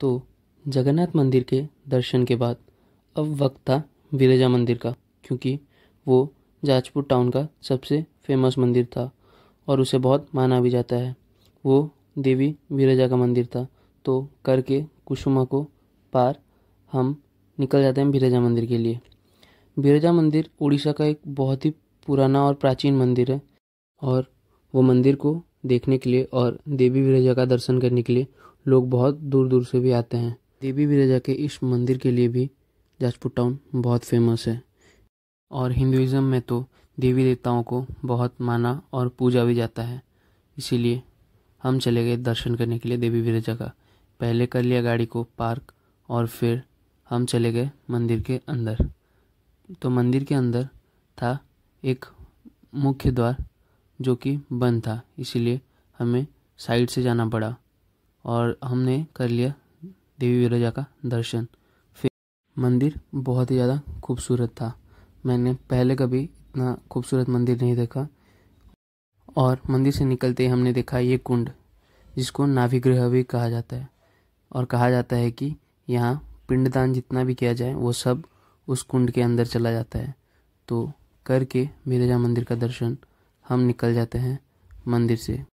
तो जगन्नाथ मंदिर के दर्शन के बाद अब वक्त था विरजा मंदिर का क्योंकि वो जाजपुर टाउन का सबसे फेमस मंदिर था और उसे बहुत माना भी जाता है वो देवी विरजा का मंदिर था तो करके कुसुमा को पार हम निकल जाते हैं बिरजा मंदिर के लिए बिरजा मंदिर उड़ीसा का एक बहुत ही पुराना और प्राचीन मंदिर है और वो मंदिर को देखने के लिए और देवी विरजा का दर्शन करने के लिए लोग बहुत दूर दूर से भी आते हैं देवी विरजा के इस मंदिर के लिए भी जाजपुर टाउन बहुत फेमस है और हिंदुज़म में तो देवी देवताओं को बहुत माना और पूजा भी जाता है इसीलिए हम चले गए दर्शन करने के लिए देवी विरजा का पहले कर लिया गाड़ी को पार्क और फिर हम चले गए मंदिर के अंदर तो मंदिर के अंदर था एक मुख्य द्वार जो कि बंद था इसीलिए हमें साइड से जाना पड़ा और हमने कर लिया देवी विरजा का दर्शन फिर मंदिर बहुत ही ज़्यादा खूबसूरत था मैंने पहले कभी इतना खूबसूरत मंदिर नहीं देखा और मंदिर से निकलते ही हमने देखा ये कुंड जिसको नाभिग्रह भी कहा जाता है और कहा जाता है कि यहाँ पिंडदान जितना भी किया जाए वो सब उस कुंड के अंदर चला जाता है तो करके विरजा मंदिर का दर्शन हम निकल जाते हैं मंदिर से